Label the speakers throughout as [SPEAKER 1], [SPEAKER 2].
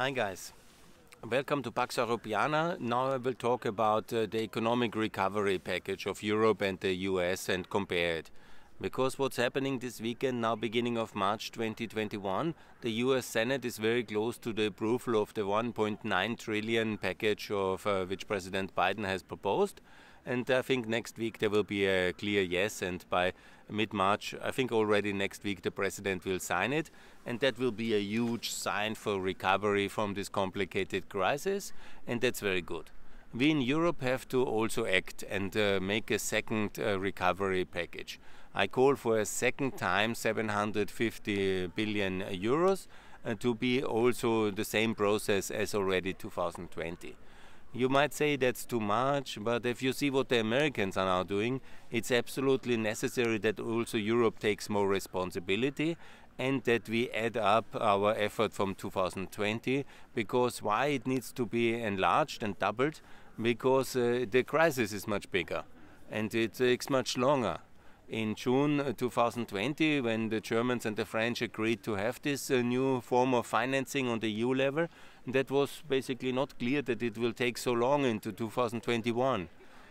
[SPEAKER 1] Hi guys. Welcome to Pax Europiana. Now I will talk about uh, the economic recovery package of Europe and the US and compare it. Because what's happening this weekend, now beginning of March 2021, the US Senate is very close to the approval of the 1.9 trillion package of uh, which President Biden has proposed. And I think next week there will be a clear yes. And by mid March, I think already next week the president will sign it. And that will be a huge sign for recovery from this complicated crisis. And that's very good. We in Europe have to also act and uh, make a second uh, recovery package. I call for a second time 750 billion euros uh, to be also the same process as already 2020. You might say that's too much, but if you see what the Americans are now doing, it's absolutely necessary that also Europe takes more responsibility and that we add up our effort from 2020 because why it needs to be enlarged and doubled because uh, the crisis is much bigger and it takes much longer in June 2020 uh, when the Germans and the French agreed to have this uh, new form of financing on the EU level. that was basically not clear that it will take so long into 2021.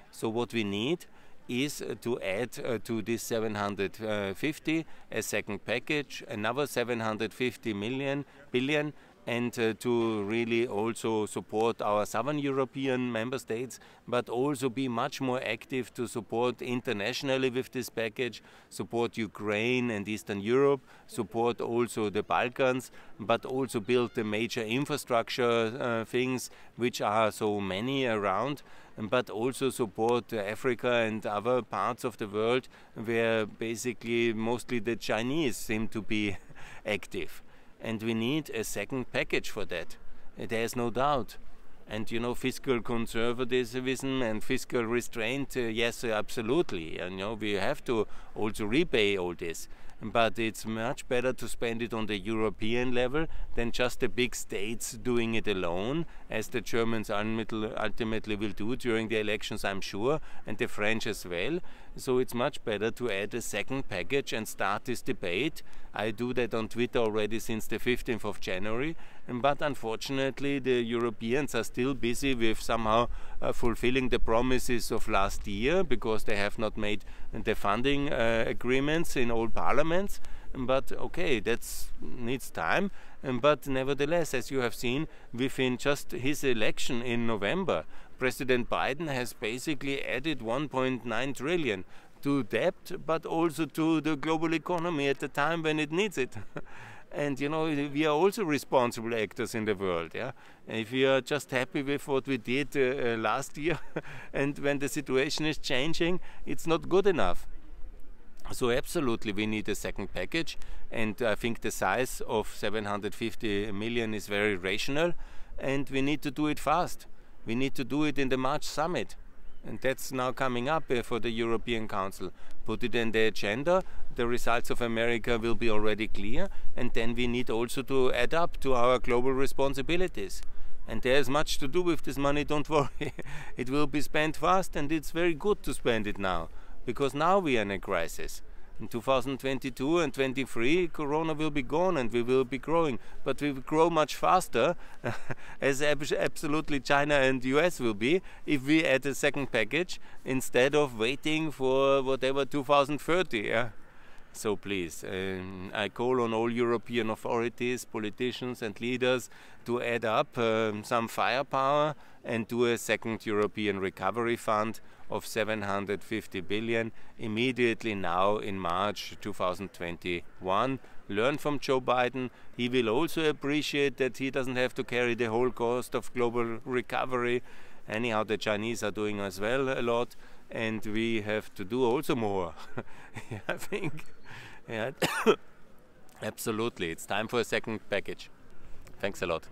[SPEAKER 1] So what we need is uh, to add uh, to this 750 a second package, another 750 million billion, and uh, to really also support our southern European member states, but also be much more active to support internationally with this package, support Ukraine and Eastern Europe, support also the Balkans, but also build the major infrastructure uh, things, which are so many around but also support Africa and other parts of the world where basically mostly the Chinese seem to be active and we need a second package for that. There is no doubt. And you know, fiscal conservatism and fiscal restraint, uh, yes, absolutely. And you know, we have to also repay all this but it's much better to spend it on the European level than just the big states doing it alone, as the Germans ultimately will do during the elections, I'm sure, and the French as well. So it's much better to add a second package and start this debate. I do that on Twitter already since the 15th of January, but unfortunately the Europeans are still busy with somehow uh, fulfilling the promises of last year because they have not made the funding uh, agreements in all parliaments elements but okay that needs time but nevertheless as you have seen within just his election in november president biden has basically added 1.9 trillion to debt but also to the global economy at the time when it needs it and you know we are also responsible actors in the world yeah if we are just happy with what we did uh, uh last year and when the situation is changing it's not good enough so absolutely we need a second package and I think the size of 750 million is very rational and we need to do it fast. We need to do it in the March summit and that's now coming up uh, for the European Council. Put it in the agenda, the results of America will be already clear, and then we need also to add up to our global responsibilities. And there is much to do with this money, don't worry. it will be spent fast, and it's very good to spend it now because now we are in a crisis. In 2022 and 23, Corona will be gone and we will be growing, but we will grow much faster, as absolutely China and US will be, if we add a second package instead of waiting for whatever 2030. Yeah? So please, um, I call on all European authorities, politicians, and leaders to add up um, some firepower and do a second European recovery fund of 750 billion immediately now in March 2021. Learn from Joe Biden. He will also appreciate that he doesn't have to carry the whole cost of global recovery. Anyhow, the Chinese are doing as well a lot and we have to do also more. I think, yeah, absolutely. It's time for a second package. Thanks a lot.